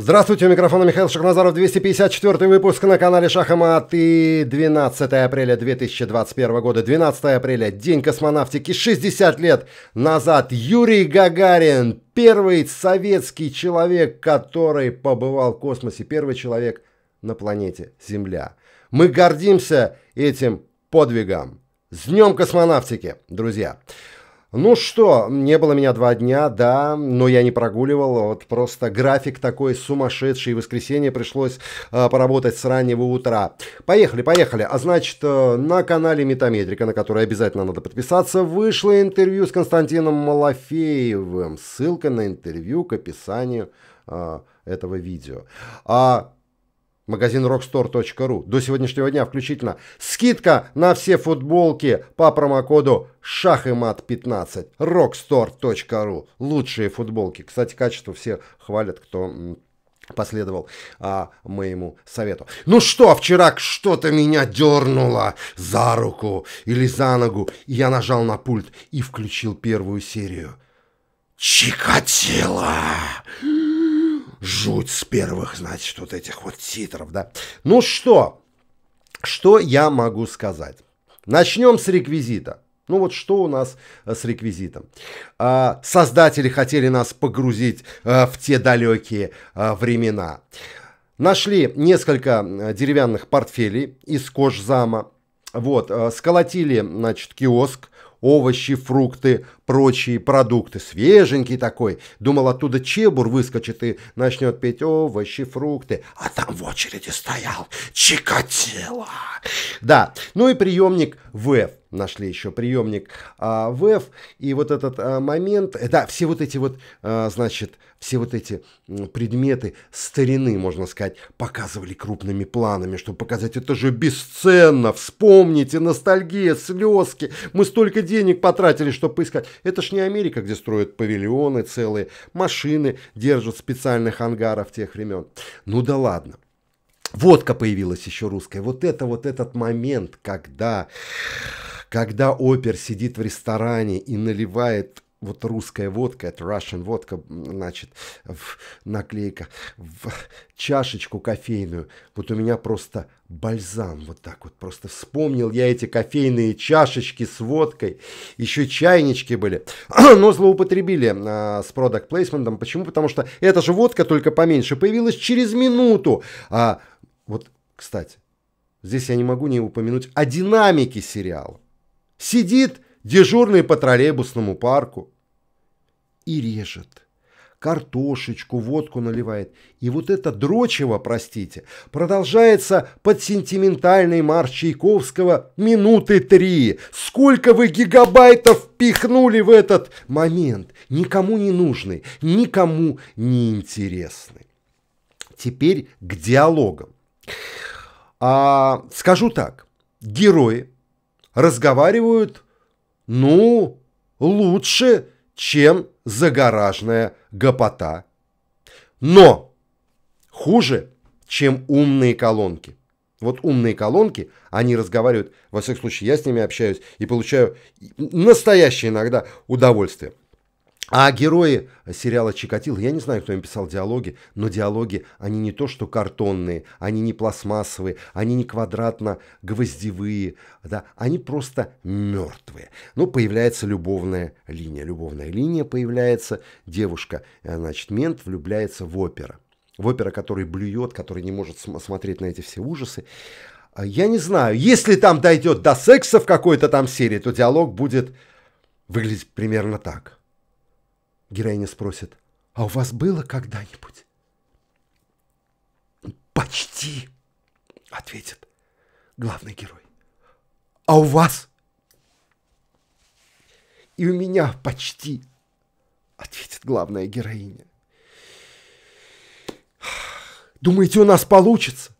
Здравствуйте, у микрофона Михаил Шахназаров, 254 выпуск на канале Шахмат и 12 апреля 2021 года, 12 апреля, День космонавтики, 60 лет назад Юрий Гагарин, первый советский человек, который побывал в космосе, первый человек на планете Земля. Мы гордимся этим подвигом. С Днем космонавтики, друзья! Ну что, не было меня два дня, да, но я не прогуливал, вот просто график такой сумасшедший, воскресенье пришлось э, поработать с раннего утра. Поехали, поехали. А значит, э, на канале Метаметрика, на который обязательно надо подписаться, вышло интервью с Константином Малафеевым. Ссылка на интервью к описанию э, этого видео. А магазин rockstore.ru. До сегодняшнего дня включительно. Скидка на все футболки по промокоду шах и мат 15 rockstore.ru. Лучшие футболки. Кстати, качество все хвалят, кто последовал а, моему совету. Ну что, вчера что-то меня дернуло за руку или за ногу, и я нажал на пульт и включил первую серию. Чикатило! Чикатило! жуть с первых, значит, вот этих вот титров, да. Ну что, что я могу сказать? Начнем с реквизита. Ну вот что у нас э, с реквизитом? А, создатели хотели нас погрузить э, в те далекие э, времена. Нашли несколько деревянных портфелей из кожзама. Вот, сколотили, значит, киоск, овощи, фрукты, прочие продукты. Свеженький такой. Думал, оттуда чебур выскочит и начнет петь овощи, фрукты. А там в очереди стоял Чикатило. Да, ну и приемник ВЭФ нашли еще приемник а, ВЭФ, и вот этот а, момент, э, да, все вот эти вот, а, значит, все вот эти предметы старины, можно сказать, показывали крупными планами, чтобы показать, это же бесценно, вспомните, ностальгия, слезки, мы столько денег потратили, чтобы поискать. Это ж не Америка, где строят павильоны целые, машины держат в специальных ангарах тех времен. Ну да ладно. Водка появилась еще русская. Вот это вот этот момент, когда когда опер сидит в ресторане и наливает вот русская водка, это Russian водка, значит, в, наклейка, в чашечку кофейную. Вот у меня просто бальзам вот так вот. Просто вспомнил я эти кофейные чашечки с водкой. Еще чайнички были. Но злоупотребили а, с продукт плейсментом. Почему? Потому что эта же водка, только поменьше, появилась через минуту. А вот, кстати, здесь я не могу не упомянуть о динамике сериала. Сидит дежурный по троллейбусному парку и режет. Картошечку, водку наливает. И вот это дрочево, простите, продолжается под сентиментальный марш Чайковского минуты три. Сколько вы гигабайтов пихнули в этот момент? Никому не нужный, никому не интересный. Теперь к диалогам. А, скажу так, герои разговаривают, ну, лучше, чем загаражная гопота. Но хуже, чем умные колонки. Вот умные колонки, они разговаривают, во всяком случае, я с ними общаюсь и получаю настоящее иногда удовольствие. А герои сериала «Чикатило», я не знаю, кто им писал диалоги, но диалоги, они не то что картонные, они не пластмассовые, они не квадратно-гвоздевые, да, они просто мертвые. Ну, появляется любовная линия. Любовная линия появляется, девушка, э, значит, мент влюбляется в опера. В опера, который блюет, который не может смотреть на эти все ужасы. А я не знаю, если там дойдет до секса в какой-то там серии, то диалог будет выглядеть примерно так – Героиня спросит, а у вас было когда-нибудь? Почти, ответит главный герой. А у вас? И у меня почти, ответит главная героиня. Думаете, у нас получится?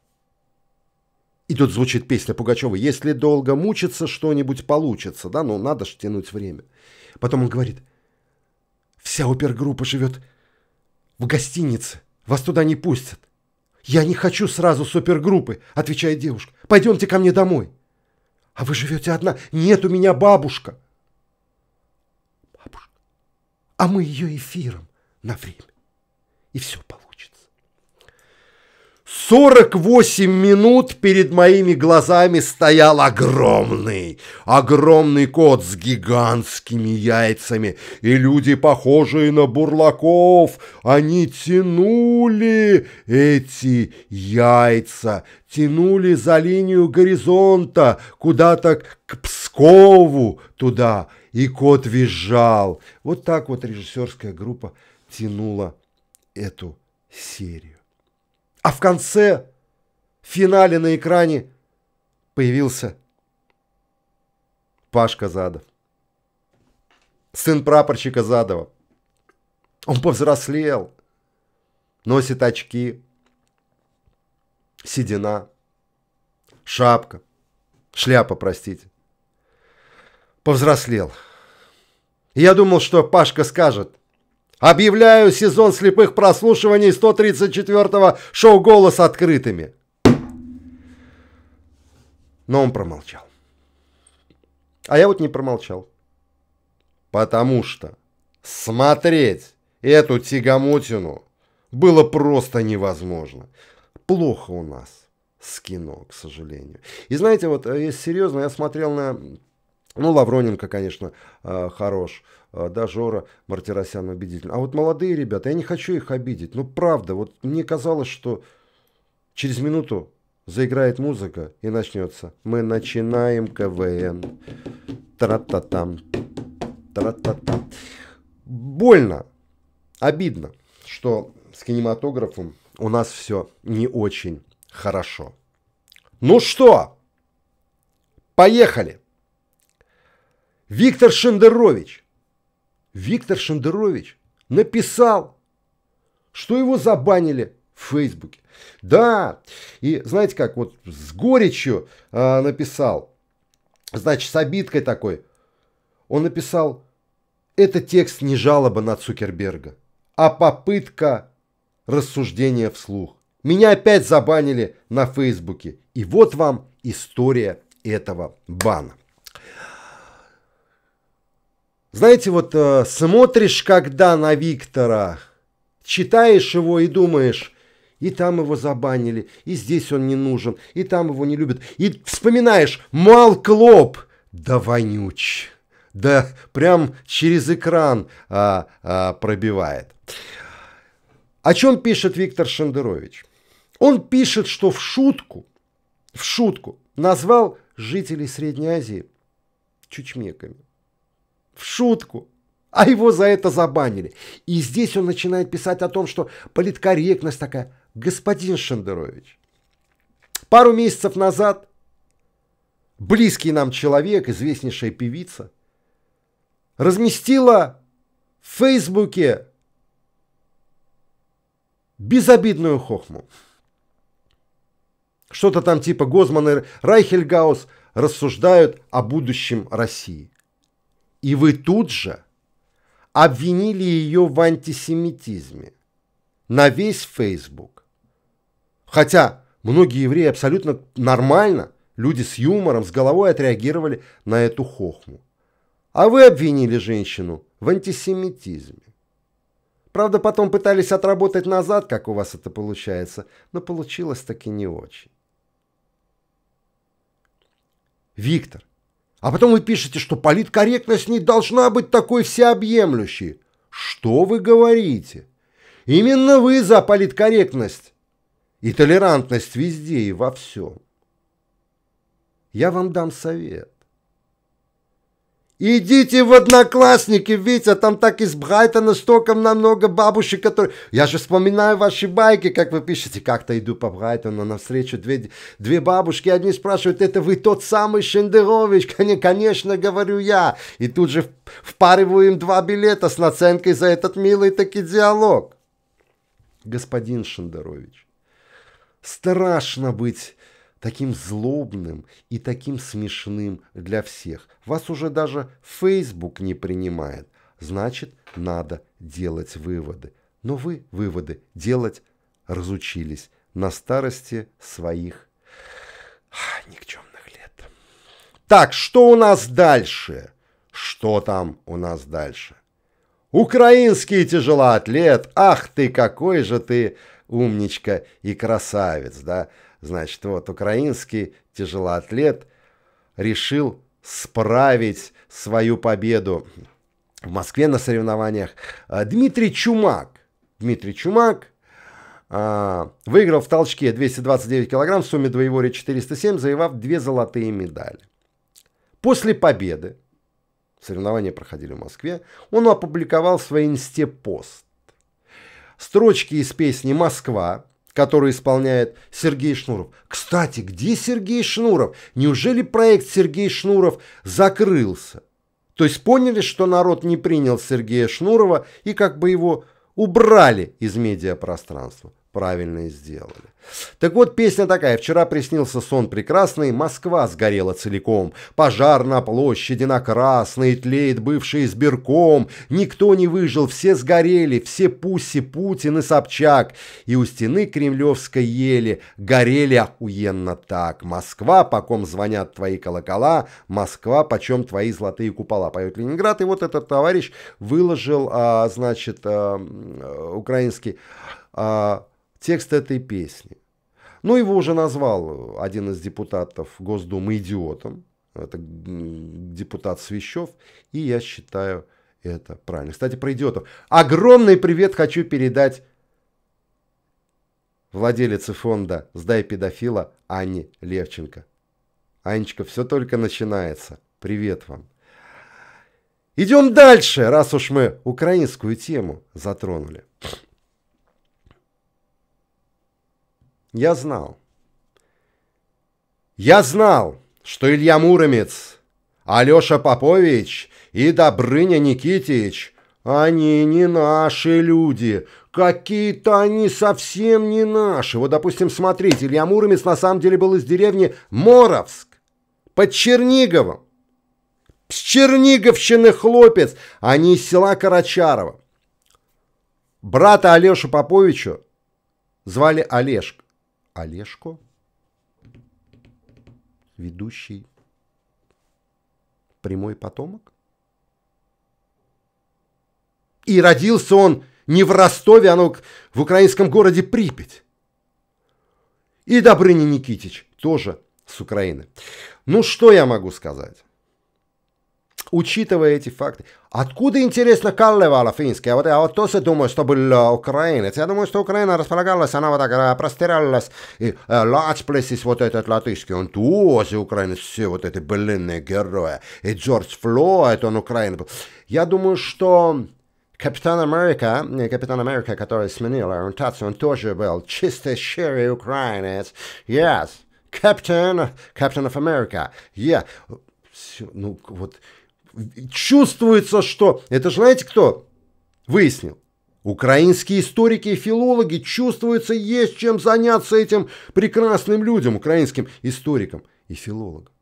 И тут звучит песня Пугачева. Если долго мучиться, что-нибудь получится. Да, ну надо же тянуть время. Потом он говорит, Вся опергруппа живет в гостинице. Вас туда не пустят. Я не хочу сразу с супергруппы, отвечает девушка. Пойдемте ко мне домой. А вы живете одна? Нет, у меня бабушка. Бабушка. А мы ее эфиром на время. И все получится. 48 минут перед моими глазами стоял огромный, огромный кот с гигантскими яйцами, и люди, похожие на бурлаков, они тянули эти яйца, тянули за линию горизонта куда-то к Пскову туда, и кот визжал. Вот так вот режиссерская группа тянула эту серию. А в конце, в финале на экране появился Пашка Задов. Сын прапорщика Задова. Он повзрослел, носит очки, седина, шапка, шляпа, простите. Повзрослел. Я думал, что Пашка скажет – Объявляю сезон слепых прослушиваний 134-го шоу «Голос» открытыми. Но он промолчал. А я вот не промолчал. Потому что смотреть эту тягомотину было просто невозможно. Плохо у нас с кино, к сожалению. И знаете, вот э, если серьезно, я смотрел на... Ну, Лавроненко, конечно, э, хорош. Э, Э, да, Жора Мартиросян убедительно. А вот молодые ребята, я не хочу их обидеть. Ну, правда, вот мне казалось, что через минуту заиграет музыка и начнется. Мы начинаем КВН. Тра-та-там. Тра-та-там. Больно, обидно, что с кинематографом у нас все не очень хорошо. Ну что, поехали! Виктор Шендерович – Виктор Шендерович написал, что его забанили в Фейсбуке. Да, и знаете как, вот с горечью э, написал, значит, с обидкой такой, он написал, это текст не жалоба на Цукерберга, а попытка рассуждения вслух. Меня опять забанили на Фейсбуке. И вот вам история этого бана. Знаете, вот э, смотришь когда на Виктора, читаешь его и думаешь, и там его забанили, и здесь он не нужен, и там его не любят. И вспоминаешь, мал клоп, да вонюч, да прям через экран а, а, пробивает. О чем пишет Виктор Шендерович? Он пишет, что в шутку, в шутку назвал жителей Средней Азии чучмеками в шутку, а его за это забанили. И здесь он начинает писать о том, что политкорректность такая. Господин Шендерович, пару месяцев назад близкий нам человек, известнейшая певица, разместила в Фейсбуке безобидную хохму. Что-то там типа Гозман и Райхельгаус рассуждают о будущем России и вы тут же обвинили ее в антисемитизме на весь Facebook. Хотя многие евреи абсолютно нормально, люди с юмором, с головой отреагировали на эту хохму. А вы обвинили женщину в антисемитизме. Правда, потом пытались отработать назад, как у вас это получается, но получилось таки не очень. Виктор, а потом вы пишете, что политкорректность не должна быть такой всеобъемлющей. Что вы говорите? Именно вы за политкорректность и толерантность везде и во всем. Я вам дам совет. Идите в одноклассники, Витя, там так из Брайтона столько намного бабушек, которые... Я же вспоминаю ваши байки, как вы пишете, как-то иду по Брайтону, навстречу две, две бабушки, одни спрашивают, это вы тот самый Шендерович? Конечно, говорю я. И тут же впариваю им два билета с наценкой за этот милый таки диалог. Господин Шендерович, страшно быть таким злобным и таким смешным для всех. Вас уже даже Facebook не принимает. Значит, надо делать выводы. Но вы выводы делать разучились на старости своих никчемных лет. Так, что у нас дальше? Что там у нас дальше? Украинский тяжелоатлет, ах ты, какой же ты умничка и красавец, да? Значит, вот украинский тяжелоатлет решил справить свою победу в Москве на соревнованиях. А, Дмитрий Чумак. Дмитрий Чумак а, выиграл в толчке 229 килограмм, в сумме двоеворья 407, завоевав две золотые медали. После победы, соревнования проходили в Москве, он опубликовал в своей инсте пост. Строчки из песни «Москва» который исполняет Сергей Шнуров. Кстати, где Сергей Шнуров? Неужели проект Сергей Шнуров закрылся? То есть поняли, что народ не принял Сергея Шнурова и как бы его убрали из медиапространства правильно сделали. Так вот, песня такая. Вчера приснился сон прекрасный, Москва сгорела целиком. Пожар на площади на красной, тлеет бывший сберком. Никто не выжил, все сгорели, все Пуси, Путин и Собчак. И у стены кремлевской ели горели охуенно так. Москва, по ком звонят твои колокола, Москва, почем твои золотые купола. Поет Ленинград. И вот этот товарищ выложил, а, значит, а, а украинский... А, текст этой песни. Ну, его уже назвал э, один из депутатов Госдумы идиотом. Это депутат Свящев. И я считаю это правильно. Кстати, про идиотов. Огромный привет хочу передать владелице фонда «Сдай педофила» Анне Левченко. Анечка, все только начинается. Привет вам. Идем дальше, раз уж мы украинскую тему затронули. Я знал. Я знал, что Илья Муромец, Алеша Попович и Добрыня Никитич – они не наши люди. Какие-то они совсем не наши. Вот, допустим, смотрите, Илья Муромец на самом деле был из деревни Моровск, под Черниговом. С Черниговщины хлопец, а не из села Карачарова. Брата Алешу Поповичу звали Олежка. Олешко, ведущий прямой потомок? И родился он не в Ростове, а в украинском городе Припять. И Добрыня Никитич тоже с Украины. Ну что я могу сказать? Учитывая эти факты, Откуда, интересно, Каллевала финская? Вот я вот тоже думаю, что был э, украинец. Я думаю, что Украина располагалась, она вот так э, простиралась. И э, вот этот латышский, он тоже украинец. Все вот эти блинные герои. И Джордж Флойд, он украинец. Я думаю, что... Капитан Америка, не Капитан Америка, который сменил ориентацию, он тоже был чисто щирый украинец. Yes, Captain, Captain of America. Yeah. Все, ну вот чувствуется, что... Это же знаете кто? Выяснил. Украинские историки и филологи чувствуются, есть чем заняться этим прекрасным людям, украинским историкам и филологам.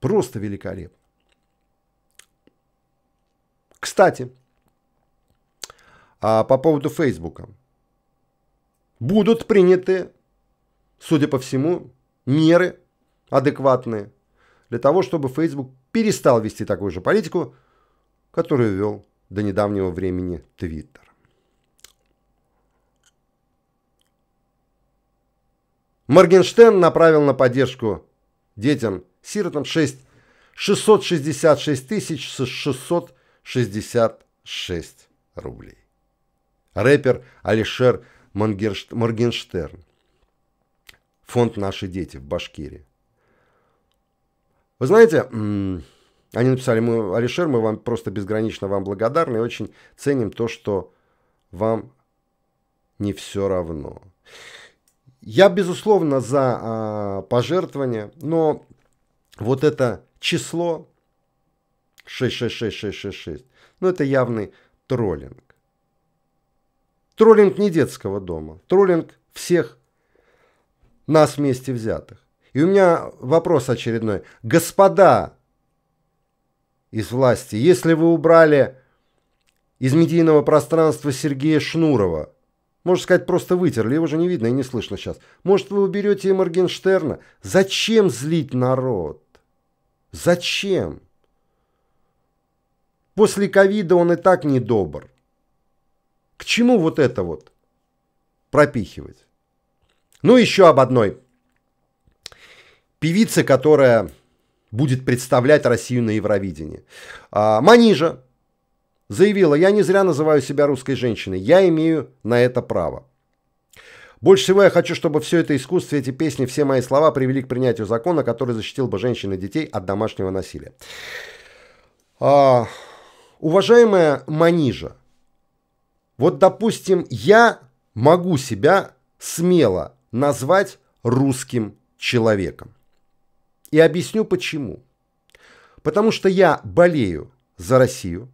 Просто великолепно. Кстати, а по поводу Фейсбука. Будут приняты, судя по всему, меры адекватные для того, чтобы Facebook перестал вести такую же политику, которую вел до недавнего времени Твиттер. Моргенштерн направил на поддержку детям сиротам 6 666 тысяч 666 рублей. Рэпер Алишер Моргенштерн. Фонд «Наши дети» в Башкирии. Вы знаете, они написали, мы, Алишер, мы вам просто безгранично вам благодарны и очень ценим то, что вам не все равно. Я, безусловно, за а, пожертвования, но вот это число 666666, ну это явный троллинг. Троллинг не детского дома, троллинг всех нас вместе взятых. И у меня вопрос очередной. Господа из власти, если вы убрали из медийного пространства Сергея Шнурова, можно сказать, просто вытерли, его же не видно и не слышно сейчас. Может, вы уберете и Моргенштерна? Зачем злить народ? Зачем? После ковида он и так недобр. К чему вот это вот пропихивать? Ну, еще об одной певица, которая будет представлять Россию на Евровидении. А, Манижа заявила, я не зря называю себя русской женщиной, я имею на это право. Больше всего я хочу, чтобы все это искусство, эти песни, все мои слова привели к принятию закона, который защитил бы женщин и детей от домашнего насилия. А, уважаемая Манижа, вот, допустим, я могу себя смело назвать русским человеком. И объясню почему. Потому что я болею за Россию,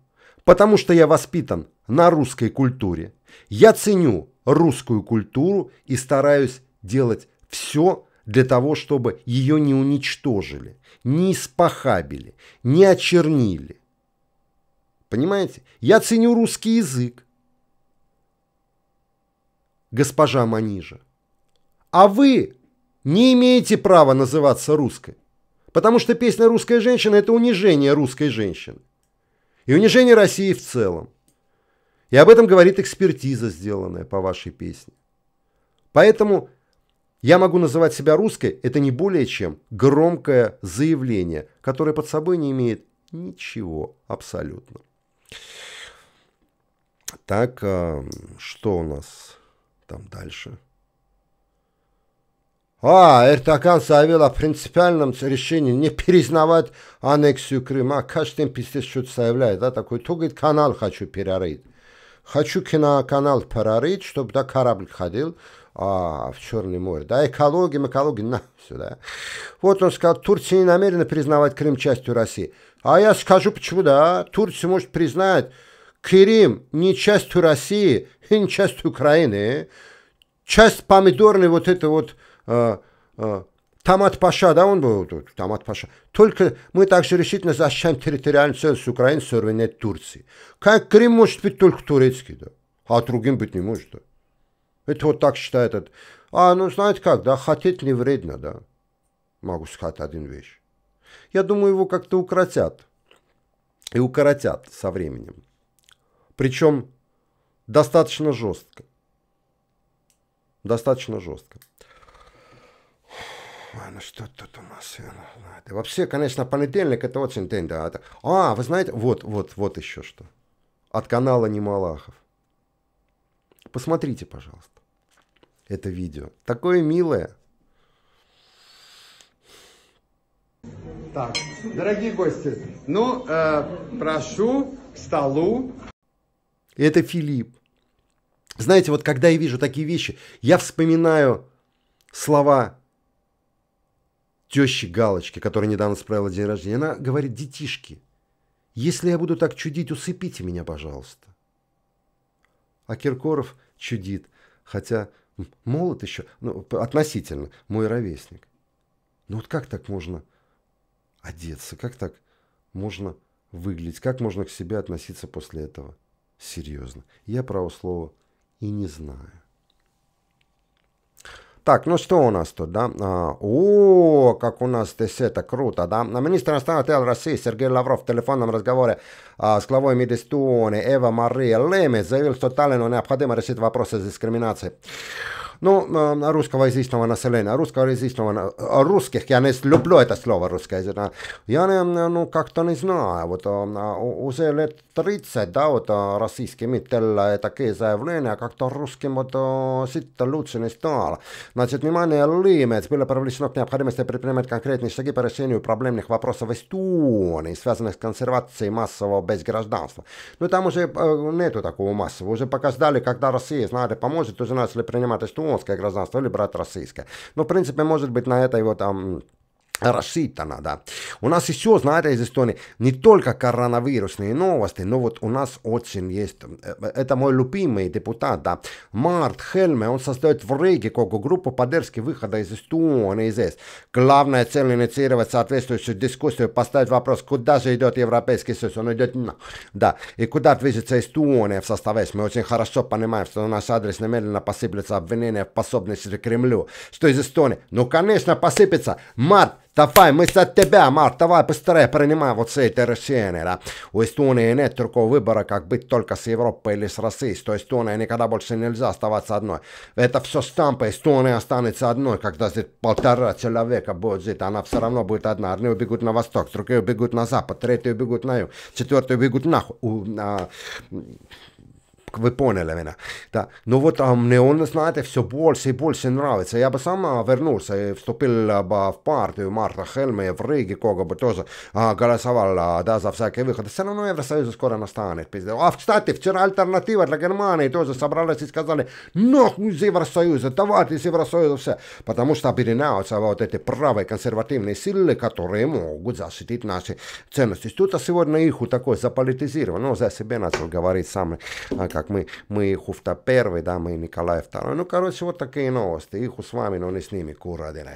потому что я воспитан на русской культуре, я ценю русскую культуру и стараюсь делать все для того, чтобы ее не уничтожили, не испохабили, не очернили. Понимаете? Я ценю русский язык. Госпожа Манижа. А вы не имеете права называться русской. Потому что песня «Русская женщина» – это унижение русской женщины. И унижение России в целом. И об этом говорит экспертиза, сделанная по вашей песне. Поэтому я могу называть себя русской, это не более чем громкое заявление, которое под собой не имеет ничего абсолютно. Так, а, что у нас там дальше? А, Эртакан заявил о принципиальном решении не признавать аннексию Крыма. А каждый день пиздец что-то заявляет, да, такой, то, говорит, канал хочу перерыть. Хочу киноканал перерыть, чтобы, да, корабль ходил, а, в Черное море. Да, экология, экология, на, сюда. Вот он сказал, Турция не намерена признавать Крым частью России. А я скажу, почему, да, Турция может признать Крым не частью России и не частью Украины, часть помидорной вот этой вот Э, э, Тамат Паша, да, он был тут, Тамат Паша. Только мы также решительно защищаем территориальную целостность Украины, суверенитет Турции. Как Крым может быть только турецкий, да? А другим быть не может, да? Это вот так считает этот. А, ну, знаете как, да, хотеть не вредно, да? Могу сказать один вещь. Я думаю, его как-то укоротят И укоротят со временем. Причем достаточно жестко. Достаточно жестко ну что тут у нас? И вообще, конечно, понедельник это очень день, да. Это... А, вы знаете, вот, вот, вот еще что. От канала Немалахов. Посмотрите, пожалуйста, это видео. Такое милое. Так, дорогие гости, ну, э, прошу к столу. Это Филипп. Знаете, вот когда я вижу такие вещи, я вспоминаю слова тещи Галочки, которая недавно справила день рождения, она говорит, детишки, если я буду так чудить, усыпите меня, пожалуйста. А Киркоров чудит, хотя молод еще, ну, относительно, мой ровесник. Ну вот как так можно одеться, как так можно выглядеть, как можно к себе относиться после этого? Серьезно, я право слова и не знаю. Так, ну что у нас тут, да? А, о, как у нас здесь это круто, да? Министр иностранных дел России Сергей Лавров в телефонном разговоре а, с главой МИД Эстонии Эва Мария Леми заявил, что Таллину необходимо решить вопросы с дискриминацией ну, э, русского язычного населения, русского язычного, э, русских, я не люблю это слово русское, я не, ну, как-то не знаю, вот э, уже лет 30, да, вот российскими телли такие заявления, а как-то русским вот sitten лучше не стало. Значит, внимание, Лимец было привлечено к необходимости предпринимать конкретные шаги по решению проблемных вопросов Эстонии, связанных с консервацией массового безгражданства. Ну, там уже нету такого массового, уже пока ждали, когда Россия, знаете, поможет, уже начали принимать Эстонию, ну, Солнцевское гражданство или брать российское. Ну, в принципе, может быть, на этой вот там расширить да. У нас еще, знаете, из Эстонии не только коронавирусные новости, но вот у нас очень есть, э, это мой любимый депутат, да, Март Хельме, он создает в Рейгикогу группу поддержки выхода из Эстонии из ЕС. Главная цель инициировать соответствующую дискуссию, поставить вопрос, куда же идет Европейский Союз, он идет, на, да, и куда движется Эстония в составе Мы очень хорошо понимаем, что на наш адрес немедленно посыплется обвинение в пособности Кремлю, что из Эстонии, ну, конечно, посыпется, Март, Давай, Davai, mõistad тебя, Март, давай быстрее принимай вот все эти решения, да. У Эстонии нет другого выбора, как быть только с Европой или с Россией. То Эстония никогда больше нельзя оставаться одной. Это все стампы. Эстония останется одной, когда здесь полтора человека будет жить. Она все равно будет одна. Одни убегут на восток, другие убегут на запад, третьи убегут на юг, четвертые убегут нахуй. У, а, вы поняли меня. Да. Но ну вот а, мне он, знаете, все больше и больше нравится. Я бы сама вернулся и вступил бы а, в партию Марта Хельме в Риге, кого бы тоже а, голосовал да, за всякие выходы. Все равно Евросоюз скоро настанет. А, кстати, вчера альтернатива для Германии тоже собралась и сказали, нахуй из Евросоюза, давайте из Евросоюза все. Потому что объединяются вот эти правые консервативные силы, которые могут защитить наши ценности. Тут сегодня их такой заполитизирован. но ну, за себя начал говорить сам, а, как как мы, мы Хуфта первый, да, мы Николай второй. Ну, короче, вот такие новости. Их у с вами, но не с ними, кура один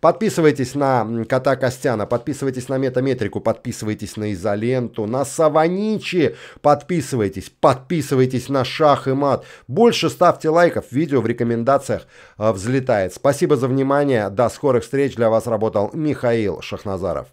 Подписывайтесь на Кота Костяна, подписывайтесь на Метаметрику, подписывайтесь на Изоленту, на Саваничи, подписывайтесь, подписывайтесь на Шах и Мат. Больше ставьте лайков, видео в рекомендациях э, взлетает. Спасибо за внимание, до скорых встреч. Для вас работал Михаил Шахназаров.